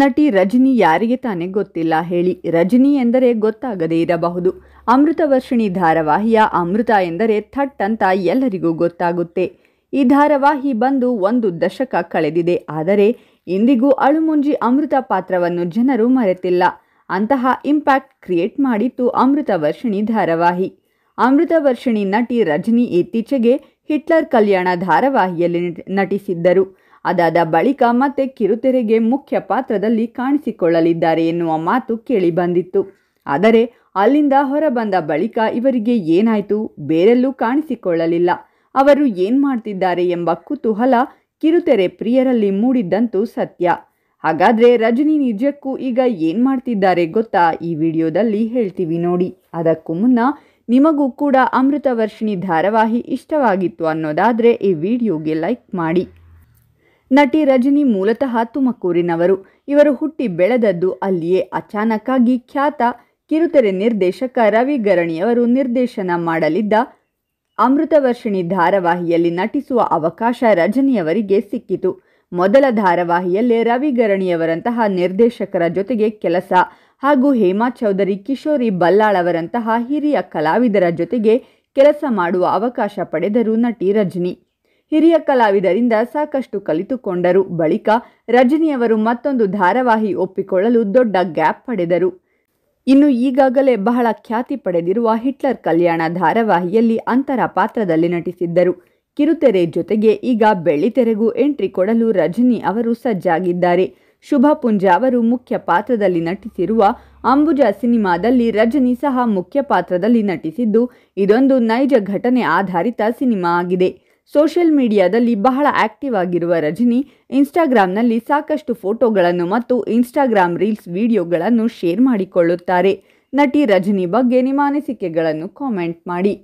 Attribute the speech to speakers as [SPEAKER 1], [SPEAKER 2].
[SPEAKER 1] ನಟಿ ರಜನಿ ಯಾರಿಗೆ ತಾನೇ ಗೊತ್ತಿಲ್ಲ ಹೇಳಿ ರಜನಿ ಎಂದರೆ ಗೊತ್ತಾಗದೇ ಇರಬಹುದು ಅಮೃತ ವರ್ಷಿಣಿ ಧಾರಾವಾಹಿಯ ಅಮೃತ ಎಂದರೆ ಥಟ್ ಅಂತ ಎಲ್ಲರಿಗೂ ಗೊತ್ತಾಗುತ್ತೆ ಈ ಧಾರಾವಾಹಿ ಬಂದು ಒಂದು ದಶಕ ಕಳೆದಿದೆ ಆದರೆ ಇಂದಿಗೂ ಅಳುಮುಂಜಿ ಅಮೃತ ಪಾತ್ರವನ್ನು ಜನರು ಮರೆತಿಲ್ಲ ಅಂತಹ ಇಂಪ್ಯಾಕ್ಟ್ ಕ್ರಿಯೇಟ್ ಮಾಡಿತ್ತು ಅಮೃತ ವರ್ಷಿಣಿ ಧಾರಾವಾಹಿ ಅಮೃತ ವರ್ಷಿಣಿ ನಟಿ ರಜನಿ ಇತ್ತೀಚೆಗೆ ಹಿಟ್ಲರ್ ಕಲ್ಯಾಣ ಧಾರಾವಾಹಿಯಲ್ಲಿ ನಟಿಸಿದ್ದರು ಅದಾದ ಬಳಿಕ ಮತ್ತೆ ಕಿರುತೆರೆಗೆ ಮುಖ್ಯ ಪಾತ್ರದಲ್ಲಿ ಕಾಣಿಸಿಕೊಳ್ಳಲಿದ್ದಾರೆ ಎನ್ನುವ ಮಾತು ಕೇಳಿಬಂದಿತ್ತು ಆದರೆ ಅಲ್ಲಿಂದ ಹೊರಬಂದ ಬಳಿಕ ಇವರಿಗೆ ಏನಾಯಿತು ಬೇರೆಲ್ಲೂ ಕಾಣಿಸಿಕೊಳ್ಳಲಿಲ್ಲ ಅವರು ಏನು ಮಾಡ್ತಿದ್ದಾರೆ ಎಂಬ ಕುತೂಹಲ ಕಿರುತೆರೆ ಪ್ರಿಯರಲ್ಲಿ ಮೂಡಿದ್ದಂತೂ ಸತ್ಯ ಹಾಗಾದರೆ ರಜನಿ ನಿಜಕ್ಕೂ ಈಗ ಏನು ಮಾಡ್ತಿದ್ದಾರೆ ಗೊತ್ತಾ ಈ ವಿಡಿಯೋದಲ್ಲಿ ಹೇಳ್ತೀವಿ ನೋಡಿ ಅದಕ್ಕೂ ಮುನ್ನ ನಿಮಗೂ ಕೂಡ ಅಮೃತ ವರ್ಷಿಣಿ ಧಾರಾವಾಹಿ ಇಷ್ಟವಾಗಿತ್ತು ಅನ್ನೋದಾದರೆ ಈ ವಿಡಿಯೋಗೆ ಲೈಕ್ ಮಾಡಿ ನಟಿ ರಜನಿ ಮೂಲತಃ ತುಮಕೂರಿನವರು ಇವರು ಹುಟ್ಟಿ ಬೆಳೆದದ್ದು ಅಲ್ಲಿಯೇ ಅಚಾನಕ್ಕಾಗಿ ಖ್ಯಾತ ಕಿರುತೆರೆ ನಿರ್ದೇಶಕ ರವಿ ಗರಣಿಯವರು ನಿರ್ದೇಶನ ಮಾಡಲಿದ್ದ ಅಮೃತವರ್ಷಿಣಿ ಧಾರಾವಾಹಿಯಲ್ಲಿ ನಟಿಸುವ ಅವಕಾಶ ರಜನಿಯವರಿಗೆ ಸಿಕ್ಕಿತು ಮೊದಲ ಧಾರಾವಾಹಿಯಲ್ಲೇ ರವಿ ಗರಣಿಯವರಂತಹ ನಿರ್ದೇಶಕರ ಜೊತೆಗೆ ಕೆಲಸ ಹಾಗೂ ಹೇಮಾ ಚೌಧರಿ ಕಿಶೋರಿ ಬಲ್ಲಾಳವರಂತಹ ಹಿರಿಯ ಕಲಾವಿದರ ಜೊತೆಗೆ ಕೆಲಸ ಮಾಡುವ ಅವಕಾಶ ಪಡೆದರು ನಟಿ ರಜನಿ ಹಿರಿಯ ಕಲಾವಿದರಿಂದ ಸಾಕಷ್ಟು ಕಲಿತುಕೊಂಡರು ಬಳಿಕ ರಜನಿಯವರು ಮತ್ತೊಂದು ಧಾರಾವಾಹಿ ಒಪ್ಪಿಕೊಳ್ಳಲು ದೊಡ್ಡ ಗ್ಯಾಪ್ ಪಡೆದರು ಇನ್ನು ಈಗಾಗಲೇ ಬಹಳ ಖ್ಯಾತಿ ಪಡೆದಿರುವ ಹಿಟ್ಲರ್ ಕಲ್ಯಾಣ ಧಾರಾವಾಹಿಯಲ್ಲಿ ಅಂತರ ಪಾತ್ರದಲ್ಲಿ ನಟಿಸಿದ್ದರು ಕಿರುತೆರೆ ಜೊತೆಗೆ ಈಗ ಬೆಳ್ಳಿತೆರೆಗೂ ಎಂಟ್ರಿ ಕೊಡಲು ರಜನಿ ಅವರು ಸಜ್ಜಾಗಿದ್ದಾರೆ ಶುಭಾ ಪುಂಜ ಅವರು ಮುಖ್ಯ ಪಾತ್ರದಲ್ಲಿ ನಟಿಸಿರುವ ಅಂಬುಜಾ ಸಿನಿಮಾದಲ್ಲಿ ರಜನಿ ಸಹ ಮುಖ್ಯ ಪಾತ್ರದಲ್ಲಿ ನಟಿಸಿದ್ದು ಇದೊಂದು ನೈಜ ಘಟನೆ ಆಧಾರಿತ ಸಿನಿಮಾ ಆಗಿದೆ ಸೋಷಿಯಲ್ ಮೀಡಿಯಾದಲ್ಲಿ ಬಹಳ ಆಕ್ಟಿವ್ ಆಗಿರುವ ರಜನಿ ಇನ್ಸ್ಟಾಗ್ರಾಂನಲ್ಲಿ ಸಾಕಷ್ಟು ಫೋಟೋಗಳನ್ನು ಮತ್ತು ಇನ್ಸ್ಟಾಗ್ರಾಮ್ ರೀಲ್ಸ್ ವಿಡಿಯೋಗಳನ್ನು ಶೇರ್ ಮಾಡಿಕೊಳ್ಳುತ್ತಾರೆ ನಟಿ ರಜನಿ ಬಗ್ಗೆ ನಿಮ್ಮ ಅನಿಸಿಕೆಗಳನ್ನು ಕಾಮೆಂಟ್ ಮಾಡಿ